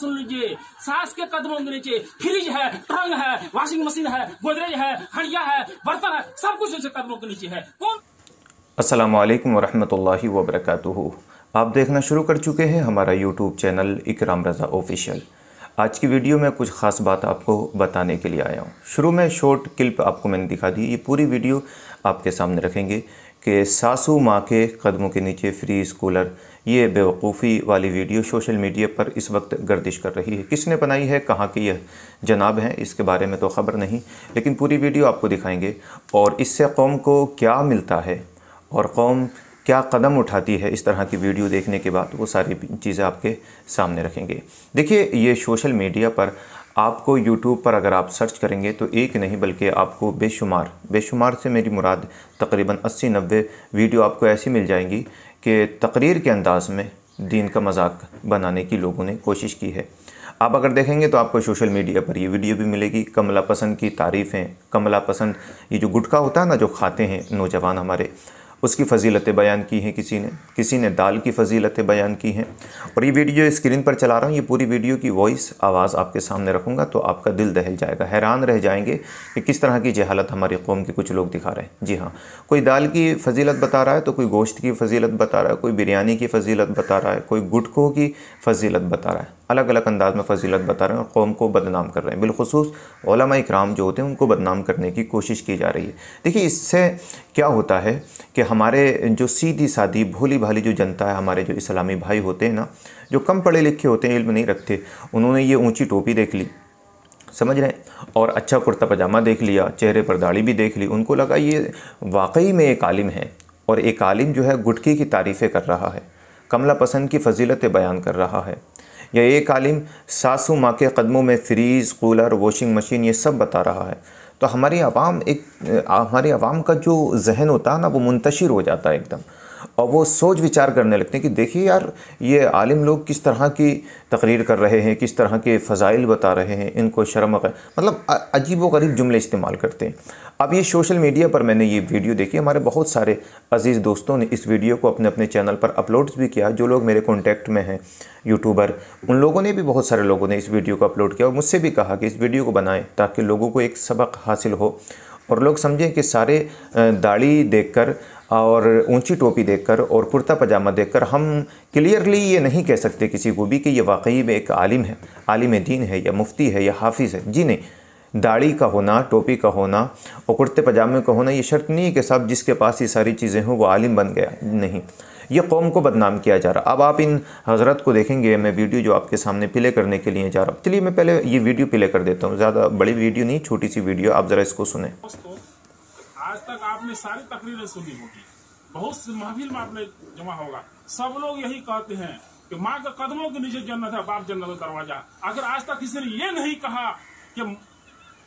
सुन लीजिए सास के कदम होने नीचे फ्रिज है ट्रंग है वॉशिंग मशीन है गोदरेज है हड़िया है बर्तन है सब कुछ उनसे कदमों के नीचे है कौन असलम वरहमल वबरक आप देखना शुरू कर चुके हैं हमारा यूट्यूब चैनल इकराम रज़ा ऑफिशियल आज की वीडियो में कुछ ख़ास बात आपको बताने के लिए आया हूँ शुरू में शॉर्ट क्लिप आपको मैंने दिखा दी ये पूरी वीडियो आपके सामने रखेंगे कि सासू माँ के कदमों के नीचे फ्री स्कूलर ये बेवकूफ़ी वाली वीडियो सोशल मीडिया पर इस वक्त गर्दिश कर रही है किसने बनाई है कहाँ की यह जनाब हैं इसके बारे में तो ख़बर नहीं लेकिन पूरी वीडियो आपको दिखाएंगे और इससे कौम को क्या मिलता है और कौम क्या कदम उठाती है इस तरह की वीडियो देखने के बाद वो सारी चीज़ें आपके सामने रखेंगे देखिए ये सोशल मीडिया पर आपको YouTube पर अगर आप सर्च करेंगे तो एक नहीं बल्कि आपको बेशुमार बेशुमार से मेरी मुराद तकरीबन 80 नब्बे वीडियो आपको ऐसी मिल जाएंगी कि तकरीर के अंदाज़ में दीन का मजाक बनाने की लोगों ने कोशिश की है आप अगर देखेंगे तो आपको सोशल मीडिया पर ये वीडियो भी मिलेगी कमला पसंद की तारीफ़ें कमला पसंद ये जो गुटखा होता है ना जो खाते हैं नौजवान हमारे उसकी फजीलतें बयान की हैं किसी ने किसी ने दाल की फजीलतें बयान की हैं और ये वीडियो स्क्रीन पर चला रहा हूँ ये पूरी वीडियो की वॉइस आवाज़ आपके सामने रखूँगा तो आपका दिल दहल जाएगा हैरान रह जाएंगे कि किस तरह की जहालत हमारी कौम के कुछ लोग दिखा रहे हैं जी हाँ कोई दाल की फजीलत बता रहा है तो कोई गोश्त की फजीलत बता रहा है कोई बिरयानी की फजीलत बता रहा है कोई गुटखों की फजीलत बता रहा है अलग अलग अंदाज में फजीलत बता रहे हैं और कौम को बदनाम कर रहे हैं बिलखसूस कराम जो होते हैं उनको बदनाम करने की कोशिश की जा रही है देखिए इससे क्या होता है कि हमारे जो सीधी सादी भोली भाली जो जनता है हमारे जो इस्लामी भाई होते हैं ना जो कम पढ़े लिखे होते हैं इल्म नहीं रखते उन्होंने ये ऊँची टोपी देख ली समझ रहे हैं और अच्छा कुर्ता पजामा देख लिया चेहरे पर दाढ़ी भी देख ली उनको लगा ये वाकई में एक आलिम है और एक आलिम जो है गुटकी की तारीफ़ें कर रहा है कमला पसंद की फजीलतें बयान कर रहा है या एक आलिम सासू माँ के कदमों में फ्रीज़ कूलर वॉशिंग मशीन ये सब बता रहा है तो हमारी आवाम एक हमारी आवाम का जो जहन होता है ना वो मुंतशिर हो जाता है एकदम और वो सोच विचार करने लगते हैं कि देखिए यार ये आलिम लोग किस तरह की तकरीर कर रहे हैं किस तरह के फ़जाइल बता रहे हैं इनको शर्म मतलब अजीब व गरीब जुमले इस्तेमाल करते हैं अब ये सोशल मीडिया पर मैंने ये वीडियो देखी हमारे बहुत सारे अज़ीज़ दोस्तों ने इस वीडियो को अपने अपने चैनल पर अपलोड भी किया जो लोग मेरे कॉन्टैक्ट में हैं यूट्यूबर उन लोगों ने भी बहुत सारे लोगों ने इस वीडियो को अपलोड किया और मुझसे भी कहा कि इस वीडियो को बनाएँ ताकि लोगों को एक सबक हासिल हो और लोग समझें कि सारे दाढ़ी देखकर और ऊंची टोपी देखकर और कुर्ता पजामा देखकर हम क्लियरली ये नहीं कह सकते किसी को भी कि ये वाकई में एक आलिम है आलिम दीन है या मुफ्ती है या हाफिज़ है जी नहीं दाढ़ी का होना टोपी का होना और कुर्ते पजामे का होना ये शर्त नहीं है कि साहब जिसके पास ये सारी चीज़ें हों वो आलिम बन गया नहीं ये कौम को बदनाम किया जा रहा अब आप इन हजरत को देखेंगे मैं वीडियो जो आपके सामने प्ले करने के लिए जा रहा हूँ चलिए मैं पहले ये वीडियो प्ले कर देता हूँ ज़्यादा बड़ी वीडियो नहीं छोटी सी वीडियो आप ज़रा इसको सुने आज तक आपने सारी तकरीरें सुनी होगी बहुत से महफिल में आपने जमा होगा सब लोग यही कहते हैं कि माँ के कदमों के नीचे जन्नत है बाप जन्नत का दरवाजा अगर आज तक किसी ने ये नहीं कहा कि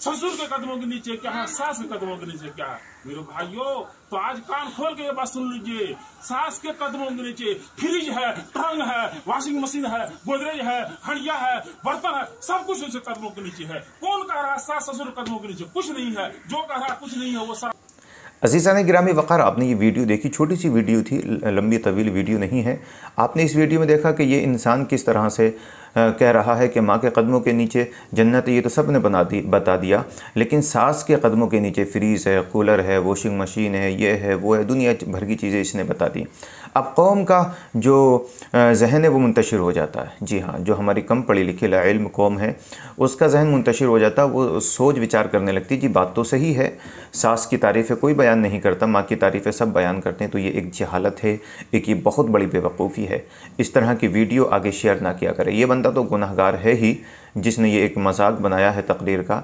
ससुर के कदमों के नीचे क्या है सास के कदमों के नीचे क्या है मेरे भाइयों तो आज कान खोल के ये बात सुन लीजिए सास के कदमों के नीचे फ्रिज है टंग है वॉशिंग मशीन है गोदरेज है हड़िया है बर्तन है सब कुछ उसके कदमों के नीचे है कौन कह रहा है सास ससुर कदमों के नीचे कुछ नहीं है जो कह रहा है कुछ नहीं है वो सब ने ग्रामी वक़ार आपने ये वीडियो देखी छोटी सी वीडियो थी लंबी तवील वीडियो नहीं है आपने इस वीडियो में देखा कि ये इंसान किस तरह से कह रहा है कि माँ के कदमों के नीचे जन्नत ये तो सब ने बना दी बता दिया लेकिन सास के कदमों के नीचे फ्रीज़ है कूलर है वॉशिंग मशीन है ये है वो है दुनिया भर की चीज़ें इसने बता दी अब कौम का जो जहन है वो मुंतशिर हो जाता है जी हाँ जो हमारी कम पढ़ी लिखी लाइल्म कौम है उसका जहन मुंतशिर हो जाता है वो सोच विचार करने लगती जी बात तो सही है सास की तारीफ़ें कोई बयान नहीं करता माँ की तारीफ़ें सब बयान करते हैं तो ये एक जहालत है एक ये बहुत बड़ी बेवकूफ़ी है इस तरह की वीडियो आगे शेयर ना किया करें ये बंदा बंदा तो गुनाहगार है ही जिसने ये एक मजाक बनाया है तकरीर का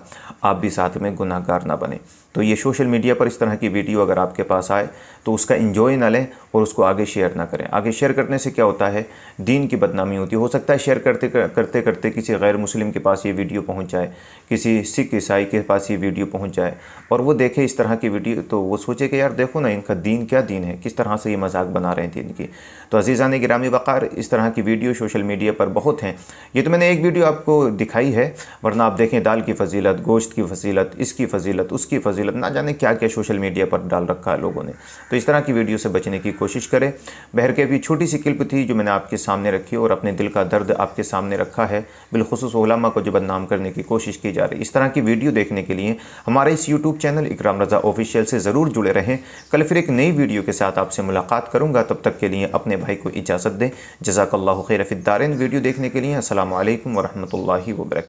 आप भी साथ में गुनाहगार ना बने तो ये सोशल मीडिया पर इस तरह की वीडियो अगर आपके पास आए तो उसका इन्जॉय ना लें और उसको आगे शेयर ना करें आगे शेयर करने से क्या होता है दीन की बदनामी होती है हो सकता है शेयर करते करते करते किसी गैर मुस्लिम के पास ये वीडियो पहुंच जाए किसी सिख ईसाई के पास ये वीडियो पहुंच जाए और वो देखे इस तरह की वीडियो तो वो सोचे कि यार देखो ना इनका दीन क्या दीन है किस तरह से ये मजाक बना रहे थे इनकी तो अजीज़ा ने गिरामी वक़ार इस तरह की वीडियो सोशल मीडिया पर बहुत हैं ये तो मैंने एक वीडियो आपको दिखाई है वरना आप देखें दाल की फजीलत गोश्त की फजीलत इसकी फजीलत उसकी फजीलत मतलब ना जाने क्या क्या सोशल मीडिया पर डाल रखा है लोगों ने तो इस तरह की वीडियो से बचने की कोशिश करें बहर के भी छोटी सी क्लिप थी जो मैंने आपके सामने रखी और अपने दिल का दर्द आपके सामने रखा है बिलखसूस ओलामा को जो बदनाम करने की कोशिश की जा रही इस तरह की वीडियो देखने के लिए हमारे इस यूट्यूब चैनल इकराम रज़ा ऑफिशियल से ज़रूर जुड़े रहें कल फिर एक नई वीडियो के साथ आपसे मुलाकात करूँगा तब तक के लिए अपने भाई को इजाज़त दें जजाकल्ला खैरफिदारन वीडियो देखने के लिए असल वरहमल वर्क